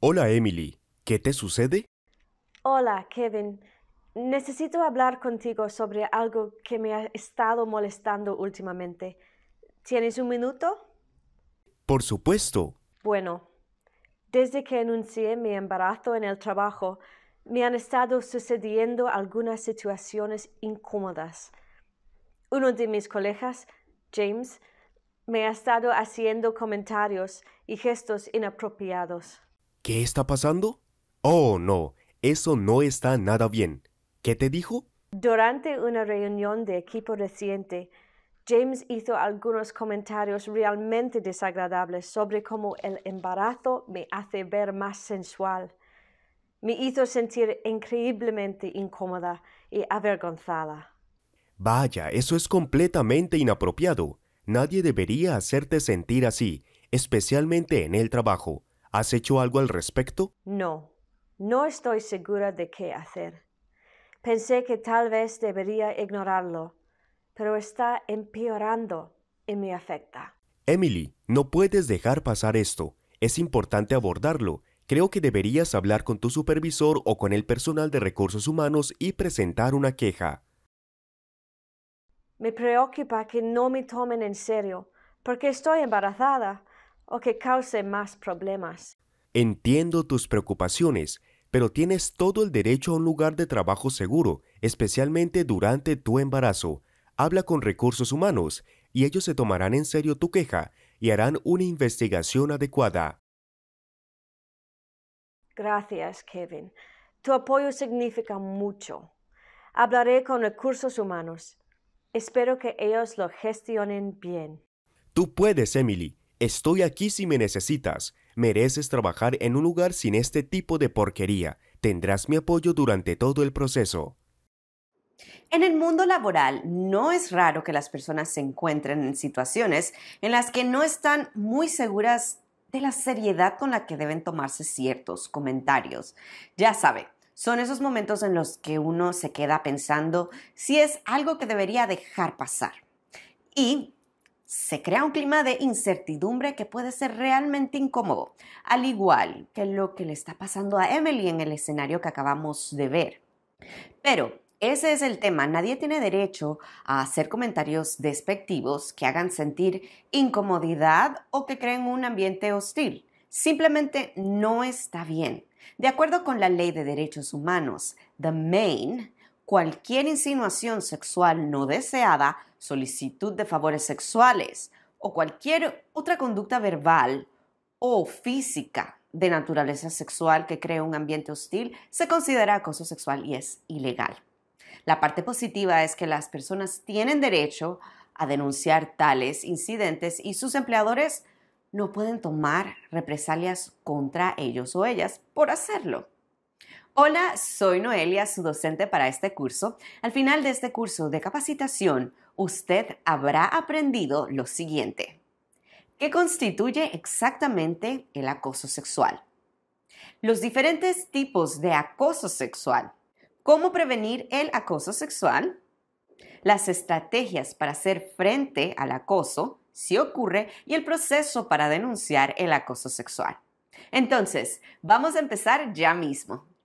Hola Emily, ¿qué te sucede? Hola Kevin, necesito hablar contigo sobre algo que me ha estado molestando últimamente. ¿Tienes un minuto? Por supuesto. Bueno, desde que anuncié mi embarazo en el trabajo, me han estado sucediendo algunas situaciones incómodas. Uno de mis colegas, James, me ha estado haciendo comentarios y gestos inapropiados. ¿Qué está pasando? Oh, no, eso no está nada bien. ¿Qué te dijo? Durante una reunión de equipo reciente, James hizo algunos comentarios realmente desagradables sobre cómo el embarazo me hace ver más sensual. Me hizo sentir increíblemente incómoda y avergonzada. Vaya, eso es completamente inapropiado. Nadie debería hacerte sentir así, especialmente en el trabajo. ¿Has hecho algo al respecto? No, no estoy segura de qué hacer. Pensé que tal vez debería ignorarlo, pero está empeorando y me afecta. Emily, no puedes dejar pasar esto. Es importante abordarlo. Creo que deberías hablar con tu supervisor o con el personal de recursos humanos y presentar una queja. Me preocupa que no me tomen en serio, porque estoy embarazada o que cause más problemas. Entiendo tus preocupaciones, pero tienes todo el derecho a un lugar de trabajo seguro, especialmente durante tu embarazo. Habla con recursos humanos y ellos se tomarán en serio tu queja y harán una investigación adecuada. Gracias, Kevin. Tu apoyo significa mucho. Hablaré con recursos humanos. Espero que ellos lo gestionen bien. Tú puedes, Emily. Estoy aquí si me necesitas. Mereces trabajar en un lugar sin este tipo de porquería. Tendrás mi apoyo durante todo el proceso. En el mundo laboral no es raro que las personas se encuentren en situaciones en las que no están muy seguras de la seriedad con la que deben tomarse ciertos comentarios. Ya sabe, son esos momentos en los que uno se queda pensando si es algo que debería dejar pasar. Y se crea un clima de incertidumbre que puede ser realmente incómodo, al igual que lo que le está pasando a Emily en el escenario que acabamos de ver. Pero ese es el tema, nadie tiene derecho a hacer comentarios despectivos que hagan sentir incomodidad o que creen un ambiente hostil. Simplemente no está bien. De acuerdo con la Ley de Derechos Humanos, the Maine, cualquier insinuación sexual no deseada solicitud de favores sexuales o cualquier otra conducta verbal o física de naturaleza sexual que cree un ambiente hostil, se considera acoso sexual y es ilegal. La parte positiva es que las personas tienen derecho a denunciar tales incidentes y sus empleadores no pueden tomar represalias contra ellos o ellas por hacerlo. Hola, soy Noelia, su docente para este curso. Al final de este curso de capacitación, usted habrá aprendido lo siguiente. ¿Qué constituye exactamente el acoso sexual? Los diferentes tipos de acoso sexual. ¿Cómo prevenir el acoso sexual? Las estrategias para hacer frente al acoso, si ocurre, y el proceso para denunciar el acoso sexual. Entonces, vamos a empezar ya mismo.